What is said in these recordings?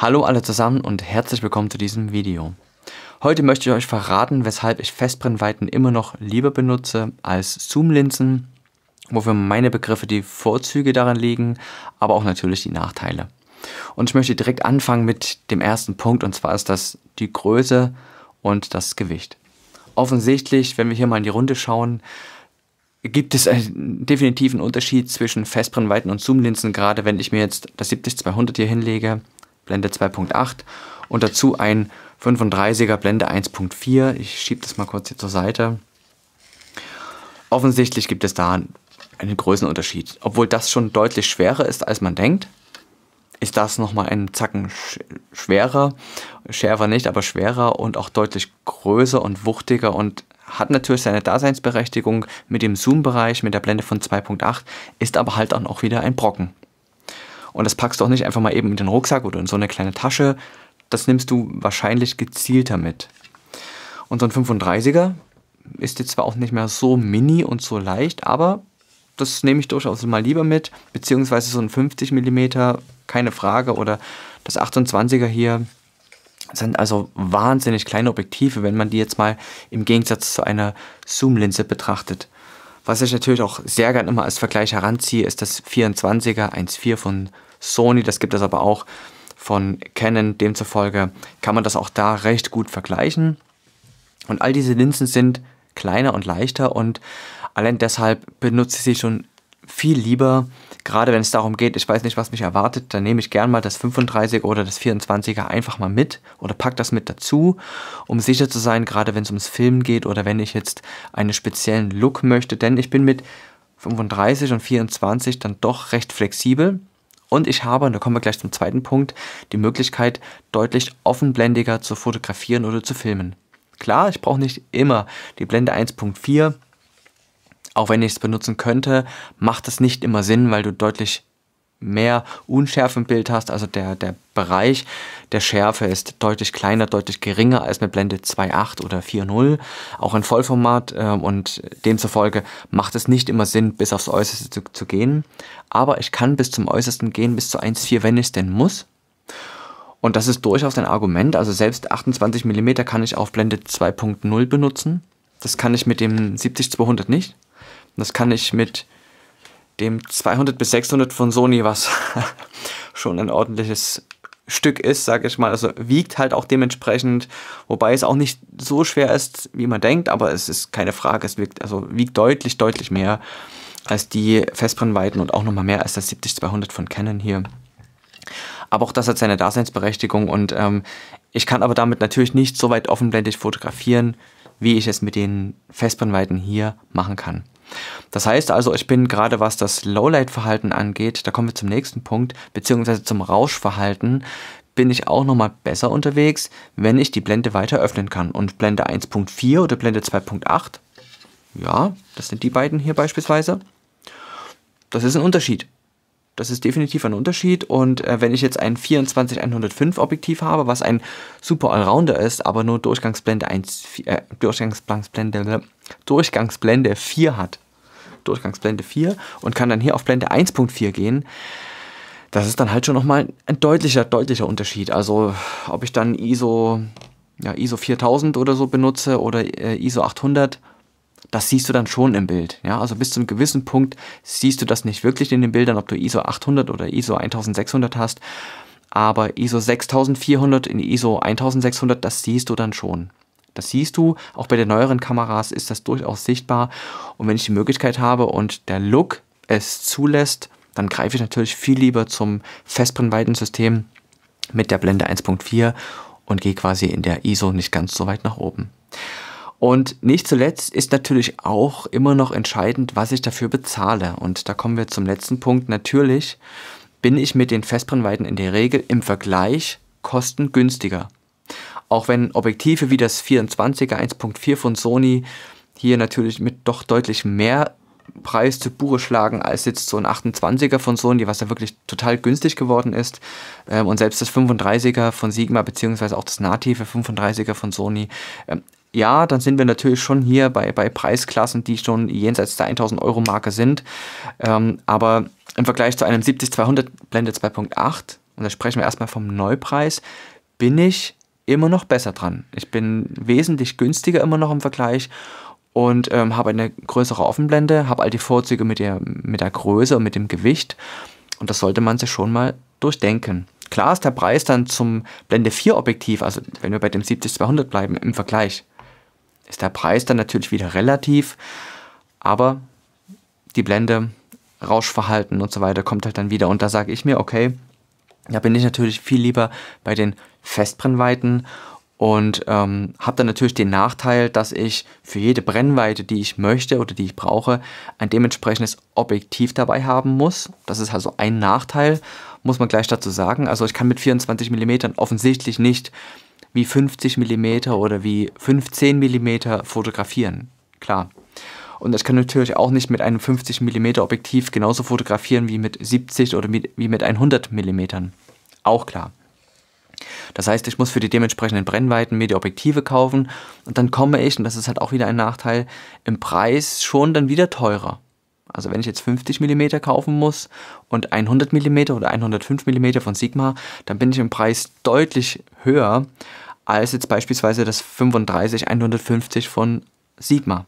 Hallo alle zusammen und herzlich willkommen zu diesem Video. Heute möchte ich euch verraten, weshalb ich Festbrennweiten immer noch lieber benutze als Zoomlinsen, wofür meine Begriffe die Vorzüge daran liegen, aber auch natürlich die Nachteile. Und ich möchte direkt anfangen mit dem ersten Punkt und zwar ist das die Größe und das Gewicht. Offensichtlich, wenn wir hier mal in die Runde schauen, gibt es einen, definitiven Unterschied zwischen Festbrennweiten und Zoomlinsen, gerade wenn ich mir jetzt das 70-200 hier hinlege Blende 2.8 und dazu ein 35er Blende 1.4. Ich schiebe das mal kurz hier zur Seite. Offensichtlich gibt es da einen Größenunterschied. Obwohl das schon deutlich schwerer ist, als man denkt, ist das nochmal einen Zacken schwerer. Schärfer nicht, aber schwerer und auch deutlich größer und wuchtiger und hat natürlich seine Daseinsberechtigung mit dem Zoom-Bereich, mit der Blende von 2.8, ist aber halt dann auch wieder ein Brocken. Und das packst du auch nicht einfach mal eben in den Rucksack oder in so eine kleine Tasche. Das nimmst du wahrscheinlich gezielter mit. Und so ein 35er ist jetzt zwar auch nicht mehr so mini und so leicht, aber das nehme ich durchaus mal lieber mit. Beziehungsweise so ein 50 mm, keine Frage. Oder das 28er hier sind also wahnsinnig kleine Objektive, wenn man die jetzt mal im Gegensatz zu einer Zoom-Linse betrachtet. Was ich natürlich auch sehr gerne immer als Vergleich heranziehe, ist das 24er 1.4 von Sony, das gibt es aber auch von Canon. Demzufolge kann man das auch da recht gut vergleichen. Und all diese Linsen sind kleiner und leichter und allein deshalb benutze ich sie schon viel lieber, gerade wenn es darum geht, ich weiß nicht, was mich erwartet, dann nehme ich gern mal das 35er oder das 24er einfach mal mit oder pack das mit dazu, um sicher zu sein, gerade wenn es ums Filmen geht oder wenn ich jetzt einen speziellen Look möchte, denn ich bin mit 35 und 24 dann doch recht flexibel. Und ich habe, und da kommen wir gleich zum zweiten Punkt, die Möglichkeit, deutlich offenblendiger zu fotografieren oder zu filmen. Klar, ich brauche nicht immer die Blende 1.4, auch wenn ich es benutzen könnte, macht es nicht immer Sinn, weil du deutlich mehr Unschärfe im Bild hast, also der, der Bereich der Schärfe ist deutlich kleiner, deutlich geringer als mit Blende 2.8 oder 4.0, auch in Vollformat ähm, und demzufolge macht es nicht immer Sinn, bis aufs Äußerste zu, zu gehen, aber ich kann bis zum Äußersten gehen, bis zu 1.4, wenn ich es denn muss. Und das ist durchaus ein Argument, also selbst 28 mm kann ich auf Blende 2.0 benutzen, das kann ich mit dem 70-200 nicht, das kann ich mit dem 200 bis 600 von Sony, was schon ein ordentliches Stück ist, sage ich mal. Also wiegt halt auch dementsprechend, wobei es auch nicht so schwer ist, wie man denkt, aber es ist keine Frage, es wiegt, also wiegt deutlich, deutlich mehr als die Festbrennweiten und auch nochmal mehr als das 70-200 von Canon hier. Aber auch das hat seine Daseinsberechtigung und ähm, ich kann aber damit natürlich nicht so weit offenblendig fotografieren, wie ich es mit den Festbrennweiten hier machen kann. Das heißt also, ich bin gerade was das Lowlight-Verhalten angeht, da kommen wir zum nächsten Punkt, beziehungsweise zum Rauschverhalten, bin ich auch nochmal besser unterwegs, wenn ich die Blende weiter öffnen kann. Und Blende 1.4 oder Blende 2.8, ja, das sind die beiden hier beispielsweise, das ist ein Unterschied. Das ist definitiv ein Unterschied und äh, wenn ich jetzt ein 24-105 Objektiv habe, was ein super Allrounder ist, aber nur Durchgangsblende 1, 4, äh, Durchgangsblende, Durchgangsblende 4 hat, Durchgangsblende 4 und kann dann hier auf Blende 1.4 gehen, das ist dann halt schon nochmal ein deutlicher, deutlicher Unterschied. Also ob ich dann ISO, ja, ISO 4000 oder so benutze oder äh, ISO 800 das siehst du dann schon im Bild. Ja, also bis zu einem gewissen Punkt siehst du das nicht wirklich in den Bildern, ob du ISO 800 oder ISO 1600 hast. Aber ISO 6400 in ISO 1600, das siehst du dann schon. Das siehst du, auch bei den neueren Kameras ist das durchaus sichtbar. Und wenn ich die Möglichkeit habe und der Look es zulässt, dann greife ich natürlich viel lieber zum Festbrennweitensystem mit der Blende 1.4 und gehe quasi in der ISO nicht ganz so weit nach oben. Und nicht zuletzt ist natürlich auch immer noch entscheidend, was ich dafür bezahle. Und da kommen wir zum letzten Punkt. Natürlich bin ich mit den Festbrennweiten in der Regel im Vergleich kostengünstiger. Auch wenn Objektive wie das 24er 1.4 von Sony hier natürlich mit doch deutlich mehr Preis zu Buche schlagen als jetzt so ein 28er von Sony, was ja wirklich total günstig geworden ist. Ähm, und selbst das 35er von Sigma, beziehungsweise auch das native 35er von Sony, ähm, ja, dann sind wir natürlich schon hier bei, bei Preisklassen, die schon jenseits der 1000 Euro Marke sind. Ähm, aber im Vergleich zu einem 70-200 Blende 2.8, und da sprechen wir erstmal vom Neupreis, bin ich immer noch besser dran. Ich bin wesentlich günstiger immer noch im Vergleich und ähm, habe eine größere Offenblende, habe all die Vorzüge mit der, mit der Größe und mit dem Gewicht. Und das sollte man sich schon mal durchdenken. Klar ist der Preis dann zum Blende 4 Objektiv, also wenn wir bei dem 70-200 bleiben, im Vergleich ist der Preis dann natürlich wieder relativ, aber die Blende, Rauschverhalten und so weiter kommt halt dann wieder. Und da sage ich mir, okay, da bin ich natürlich viel lieber bei den Festbrennweiten und ähm, habe dann natürlich den Nachteil, dass ich für jede Brennweite, die ich möchte oder die ich brauche, ein dementsprechendes Objektiv dabei haben muss. Das ist also ein Nachteil, muss man gleich dazu sagen. Also ich kann mit 24 mm offensichtlich nicht wie 50 mm oder wie 15 mm fotografieren. Klar. Und ich kann natürlich auch nicht mit einem 50 mm Objektiv genauso fotografieren wie mit 70 oder mit, wie mit 100 mm. Auch klar. Das heißt, ich muss für die dementsprechenden Brennweiten mir die Objektive kaufen und dann komme ich, und das ist halt auch wieder ein Nachteil, im Preis schon dann wieder teurer. Also wenn ich jetzt 50 mm kaufen muss und 100 mm oder 105 mm von Sigma, dann bin ich im Preis deutlich höher als jetzt beispielsweise das 35 150 von Sigma.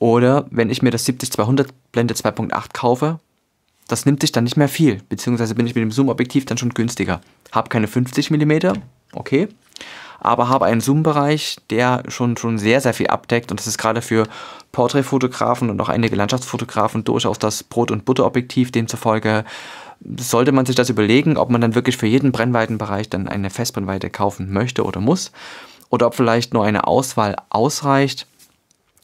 Oder wenn ich mir das 70 200 Blende 2.8 kaufe, das nimmt sich dann nicht mehr viel, beziehungsweise bin ich mit dem Zoom-Objektiv dann schon günstiger. Habe keine 50 mm, okay, aber habe einen Zoom-Bereich, der schon, schon sehr, sehr viel abdeckt und das ist gerade für Porträtfotografen und auch einige Landschaftsfotografen durchaus das Brot- und Butter-Objektiv, demzufolge sollte man sich das überlegen, ob man dann wirklich für jeden Brennweitenbereich dann eine Festbrennweite kaufen möchte oder muss oder ob vielleicht nur eine Auswahl ausreicht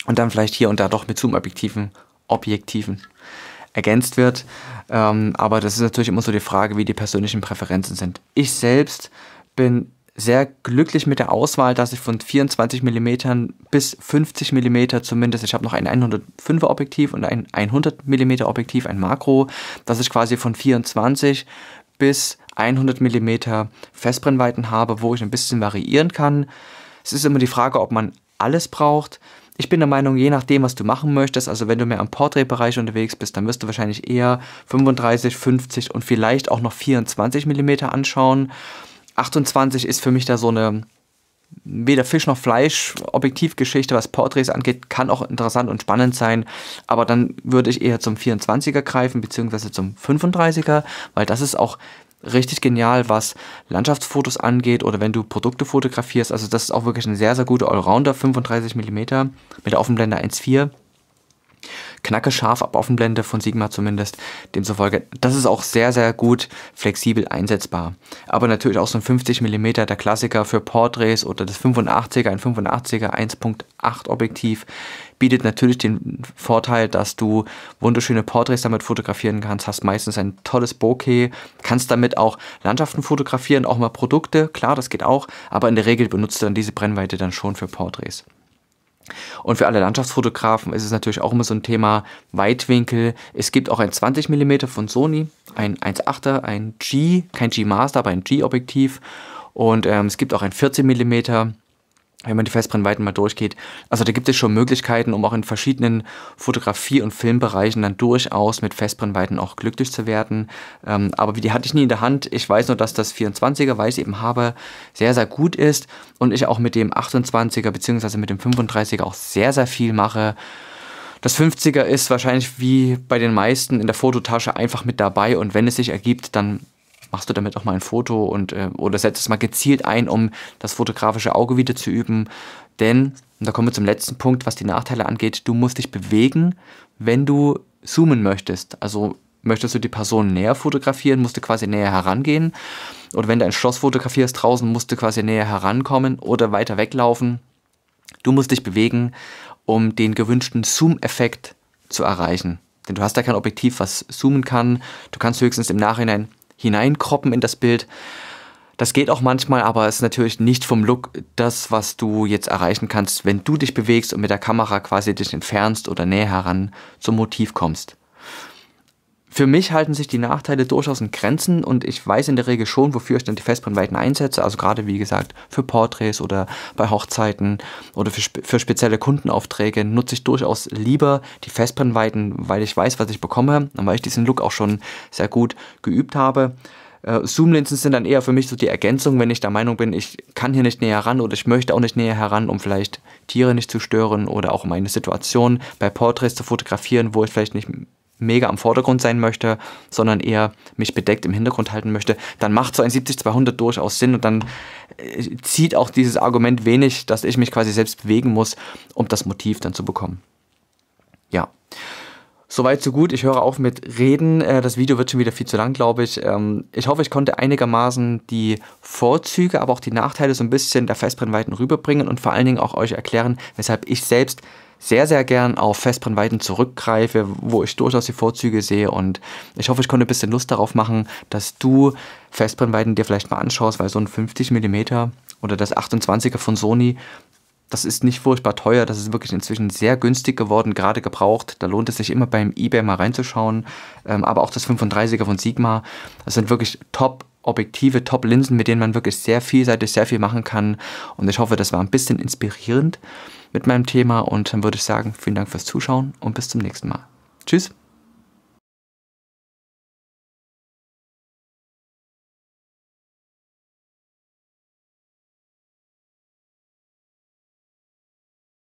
und dann vielleicht hier und da doch mit Zoom-Objektiven Objektiven ergänzt wird. Ähm, aber das ist natürlich immer so die Frage, wie die persönlichen Präferenzen sind. Ich selbst bin sehr glücklich mit der Auswahl, dass ich von 24 mm bis 50 mm zumindest, ich habe noch ein 105er Objektiv und ein 100 mm Objektiv, ein Makro, dass ich quasi von 24 bis 100 mm Festbrennweiten habe, wo ich ein bisschen variieren kann. Es ist immer die Frage, ob man alles braucht. Ich bin der Meinung, je nachdem, was du machen möchtest, also wenn du mehr am Porträtbereich unterwegs bist, dann wirst du wahrscheinlich eher 35, 50 und vielleicht auch noch 24 mm anschauen. 28 ist für mich da so eine weder Fisch noch Fleisch Objektivgeschichte, was Porträts angeht, kann auch interessant und spannend sein, aber dann würde ich eher zum 24er greifen, beziehungsweise zum 35er, weil das ist auch richtig genial, was Landschaftsfotos angeht oder wenn du Produkte fotografierst. Also das ist auch wirklich ein sehr, sehr guter Allrounder, 35 mm mit Offenblende 1.4. Knacke scharf ab Offenblende von Sigma zumindest. Demzufolge, das ist auch sehr, sehr gut flexibel einsetzbar. Aber natürlich auch so ein 50 mm der Klassiker für Portraits oder das 85er, ein 85er 1.8 Objektiv bietet natürlich den Vorteil, dass du wunderschöne Portraits damit fotografieren kannst, hast meistens ein tolles Bokeh, kannst damit auch Landschaften fotografieren, auch mal Produkte, klar, das geht auch, aber in der Regel benutzt du dann diese Brennweite dann schon für Portraits. Und für alle Landschaftsfotografen ist es natürlich auch immer so ein Thema Weitwinkel. Es gibt auch ein 20 mm von Sony, ein 1.8er, ein G, kein G Master, aber ein G-Objektiv. Und ähm, es gibt auch ein 14 mm wenn man die Festbrennweiten mal durchgeht. Also da gibt es schon Möglichkeiten, um auch in verschiedenen Fotografie- und Filmbereichen dann durchaus mit Festbrennweiten auch glücklich zu werden. Ähm, aber die hatte ich nie in der Hand. Ich weiß nur, dass das 24er, weil ich es eben habe, sehr, sehr gut ist und ich auch mit dem 28er bzw. mit dem 35er auch sehr, sehr viel mache. Das 50er ist wahrscheinlich wie bei den meisten in der Fototasche einfach mit dabei und wenn es sich ergibt, dann machst du damit auch mal ein Foto und äh, oder setzt es mal gezielt ein, um das fotografische Auge wieder zu üben. Denn, und da kommen wir zum letzten Punkt, was die Nachteile angeht, du musst dich bewegen, wenn du zoomen möchtest. Also möchtest du die Person näher fotografieren, musst du quasi näher herangehen. Oder wenn du ein Schloss fotografierst draußen, musst du quasi näher herankommen oder weiter weglaufen. Du musst dich bewegen, um den gewünschten Zoom-Effekt zu erreichen. Denn du hast da kein Objektiv, was zoomen kann. Du kannst höchstens im Nachhinein hineinkroppen in das Bild. Das geht auch manchmal, aber es ist natürlich nicht vom Look das, was du jetzt erreichen kannst, wenn du dich bewegst und mit der Kamera quasi dich entfernst oder näher heran zum Motiv kommst. Für mich halten sich die Nachteile durchaus in Grenzen und ich weiß in der Regel schon, wofür ich dann die Festbrennweiten einsetze. Also gerade wie gesagt für Porträts oder bei Hochzeiten oder für, für spezielle Kundenaufträge nutze ich durchaus lieber die Festbrennweiten, weil ich weiß, was ich bekomme und weil ich diesen Look auch schon sehr gut geübt habe. Äh, Zoom-Linsen sind dann eher für mich so die Ergänzung, wenn ich der Meinung bin, ich kann hier nicht näher ran oder ich möchte auch nicht näher heran, um vielleicht Tiere nicht zu stören oder auch um eine Situation bei Porträts zu fotografieren, wo ich vielleicht nicht mega am Vordergrund sein möchte, sondern eher mich bedeckt im Hintergrund halten möchte, dann macht so ein 70-200 durchaus Sinn und dann äh, zieht auch dieses Argument wenig, dass ich mich quasi selbst bewegen muss, um das Motiv dann zu bekommen. Ja. Soweit, so gut. Ich höre auf mit Reden. Äh, das Video wird schon wieder viel zu lang, glaube ich. Ähm, ich hoffe, ich konnte einigermaßen die Vorzüge, aber auch die Nachteile so ein bisschen der Festbrennweiten rüberbringen und vor allen Dingen auch euch erklären, weshalb ich selbst sehr, sehr gern auf Festbrennweiten zurückgreife, wo ich durchaus die Vorzüge sehe. Und ich hoffe, ich konnte ein bisschen Lust darauf machen, dass du Festbrennweiten dir vielleicht mal anschaust, weil so ein 50 mm oder das 28er von Sony, das ist nicht furchtbar teuer, das ist wirklich inzwischen sehr günstig geworden, gerade gebraucht. Da lohnt es sich immer beim eBay mal reinzuschauen. Ähm, aber auch das 35er von Sigma, das sind wirklich top Objektive, Top-Linsen, mit denen man wirklich sehr vielseitig, sehr viel machen kann. Und ich hoffe, das war ein bisschen inspirierend mit meinem Thema. Und dann würde ich sagen, vielen Dank fürs Zuschauen und bis zum nächsten Mal. Tschüss.